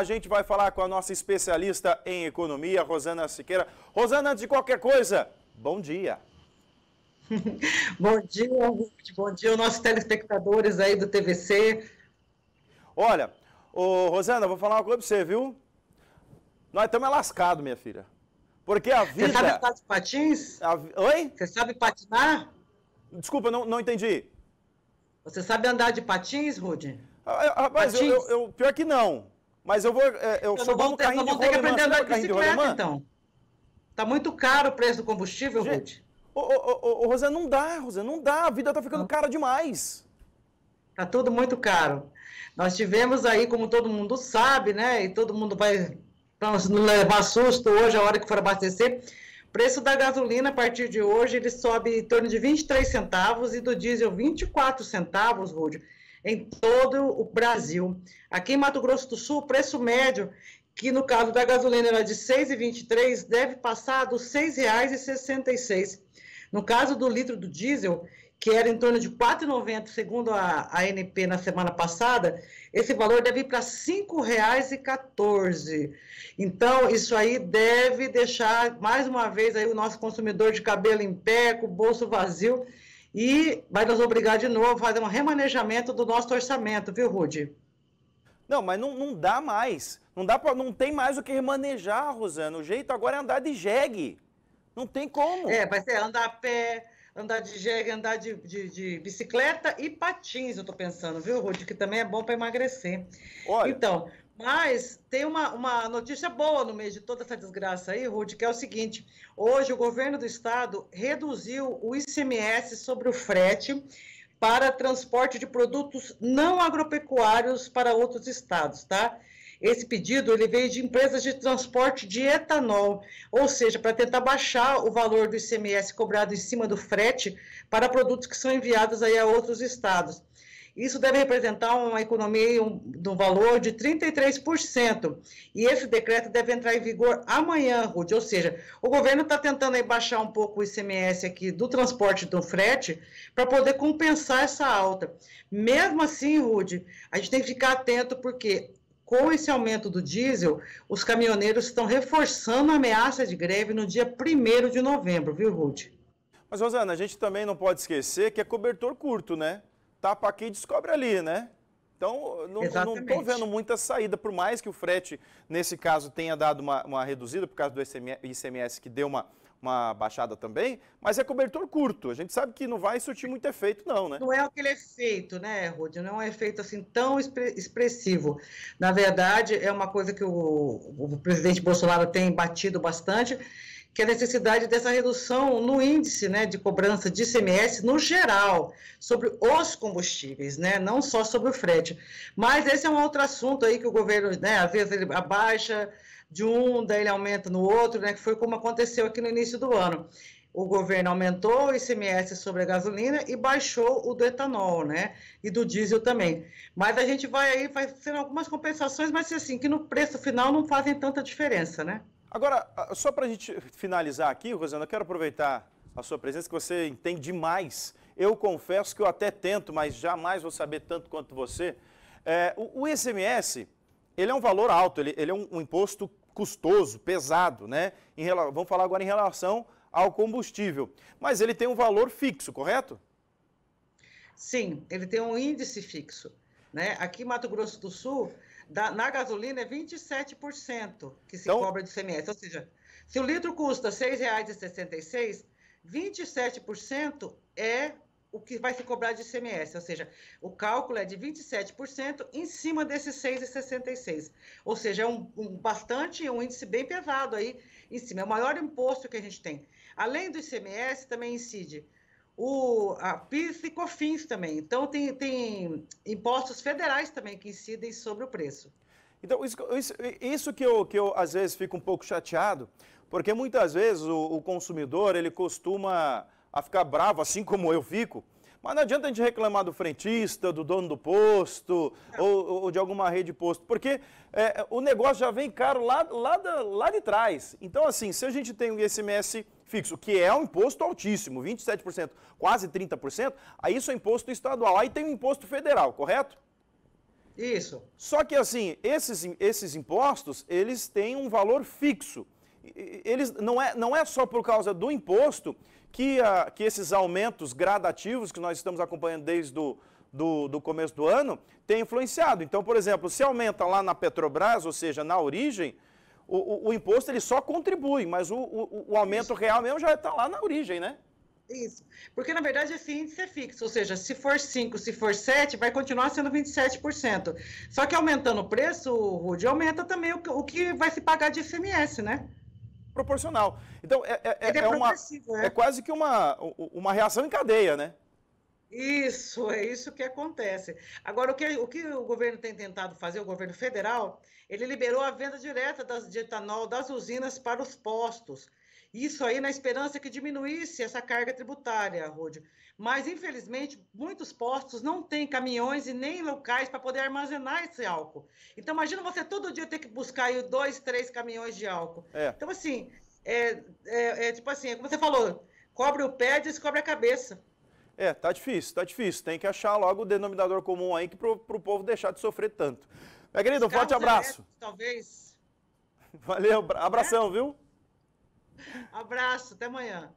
A gente vai falar com a nossa especialista em economia, Rosana Siqueira. Rosana, antes de qualquer coisa, bom dia. bom dia, Ruth. Bom dia aos nossos telespectadores aí do TVC. Olha, ô, Rosana, vou falar uma coisa pra você, viu? Nós estamos lascados, minha filha. Porque a vida... Você sabe andar de patins? A... Oi? Você sabe patinar? Desculpa, não, não entendi. Você sabe andar de patins, Rude? Ah, ah, rapaz, patins? Eu, eu, eu, pior que não. Mas eu vou. É, eu, eu só vou, ter, é carrinho ter que aprender a andar de bicicleta, então. Tá muito caro o preço do combustível, Gente, Ruth. Ô, ô, ô, Rosana, não dá, Rosana, não dá. A vida tá ficando cara demais. Tá tudo muito caro. Nós tivemos aí, como todo mundo sabe, né? E todo mundo vai não levar susto hoje, a hora que for abastecer. Preço da gasolina a partir de hoje ele sobe em torno de 23 centavos e do diesel 24 centavos, Rúdio em todo o Brasil. Aqui em Mato Grosso do Sul, o preço médio, que no caso da gasolina era de R$ 6,23, deve passar dos R$ 6,66. No caso do litro do diesel, que era em torno de R$ 4,90, segundo a ANP na semana passada, esse valor deve ir para R$ 5,14. Então, isso aí deve deixar, mais uma vez, aí, o nosso consumidor de cabelo em pé, com o bolso vazio, e vai nos obrigar de novo a fazer um remanejamento do nosso orçamento, viu, Rude? Não, mas não, não dá mais. Não, dá não tem mais o que remanejar, Rosana. O jeito agora é andar de jegue. Não tem como. É, vai ser andar a pé, andar de jegue, andar de, de, de bicicleta e patins, eu estou pensando, viu, Rude? Que também é bom para emagrecer. Olha, então, mas tem uma, uma notícia boa no meio de toda essa desgraça aí, Rude, que é o seguinte: hoje o governo do estado reduziu o ICMS sobre o frete para transporte de produtos não agropecuários para outros estados, tá? Esse pedido ele veio de empresas de transporte de etanol, ou seja, para tentar baixar o valor do ICMS cobrado em cima do frete para produtos que são enviados aí a outros estados. Isso deve representar uma economia de um valor de 33%. E esse decreto deve entrar em vigor amanhã, Ruth. Ou seja, o governo está tentando aí baixar um pouco o ICMS aqui do transporte do frete para poder compensar essa alta. Mesmo assim, Rude, a gente tem que ficar atento porque com esse aumento do diesel, os caminhoneiros estão reforçando a ameaça de greve no dia 1 de novembro, viu, Ruth? Mas, Rosana, a gente também não pode esquecer que é cobertor curto, né? tapa aqui e descobre ali, né? Então, não estou vendo muita saída, por mais que o frete, nesse caso, tenha dado uma, uma reduzida, por causa do ICMS, que deu uma, uma baixada também, mas é cobertor curto. A gente sabe que não vai surtir muito efeito, não, né? Não é aquele efeito, né, Rudy? Não é um efeito assim tão expressivo. Na verdade, é uma coisa que o, o presidente Bolsonaro tem batido bastante, que é a necessidade dessa redução no índice né, de cobrança de ICMS no geral, sobre os combustíveis, né, não só sobre o frete. Mas esse é um outro assunto aí que o governo, né, às vezes ele abaixa de um, daí ele aumenta no outro, né, que foi como aconteceu aqui no início do ano o governo aumentou o ICMS sobre a gasolina e baixou o do etanol, né? E do diesel também. Mas a gente vai aí fazendo algumas compensações, mas assim, que no preço final não fazem tanta diferença, né? Agora, só para a gente finalizar aqui, Rosana, eu quero aproveitar a sua presença, que você entende demais. Eu confesso que eu até tento, mas jamais vou saber tanto quanto você. É, o, o ICMS, ele é um valor alto, ele, ele é um, um, imposto custoso, pesado, né? Em, vamos falar agora em relação ao combustível. Mas ele tem um valor fixo, correto? Sim, ele tem um índice fixo. Né? Aqui em Mato Grosso do Sul, da, na gasolina é 27% que se então... cobra de ICMS. Ou seja, se o litro custa R$ 6,66, 27% é o que vai se cobrar de ICMS, ou seja, o cálculo é de 27% em cima desses 6,66. Ou seja, é um, um, bastante, um índice bem pesado aí em cima. É o maior imposto que a gente tem. Além do ICMS, também incide o a PIS e COFINS também. Então, tem, tem impostos federais também que incidem sobre o preço. Então, isso, isso, isso, que, eu, que eu às vezes fico um pouco chateado, porque muitas vezes o, o, consumidor ele costuma a ficar bravo, assim como eu fico. Mas não adianta a gente reclamar do frentista, do dono do posto, é. ou, ou, de alguma rede de posto, porque é, o negócio já vem caro lá, lá, da, lá de trás. Então, assim, se a gente tem o ICMS fixo, que é um imposto altíssimo, 27%, quase 30%, aí isso é imposto estadual. Aí tem o imposto federal, correto? Isso. Só que assim, esses, esses impostos, eles têm um valor fixo. Eles, não, é, não é só por causa do imposto que, a ah, que esses aumentos gradativos que nós estamos acompanhando desde o do, do começo do ano tem influenciado. Então, por exemplo, se aumenta lá na Petrobras, ou seja, na origem, o, o, o imposto ele só contribui, mas o, o aumento real mesmo já está lá na origem, né? Isso. Porque, na verdade, esse índice é fixo, ou seja, se for 5, se for 7, vai continuar sendo 27%. Só que aumentando o preço, Rude, aumenta também o, o que vai se pagar de ICMS, né? Proporcional. Então, é, é, é, é uma, é. quase que uma, uma reação em cadeia, né? Isso, é isso que acontece. Agora, o que, o que o governo tem tentado fazer, o governo federal, ele liberou a venda direta das, de etanol das usinas para os postos. Isso aí na esperança que diminuísse essa carga tributária, Rúdio. Mas, infelizmente, muitos postos não têm caminhões e nem locais para poder armazenar esse álcool. Então, imagina você todo dia ter que buscar aí dois, três caminhões de álcool. É. Então, assim, é, é, é tipo assim, é como você falou, cobre o pé, descobre a cabeça. É, tá difícil, tá difícil. Tem que achar logo o denominador comum aí que pro, pro povo deixar de sofrer tanto. Minha querido, um forte abraço. talvez. Valeu, abração, é? viu? Abraço, até amanhã.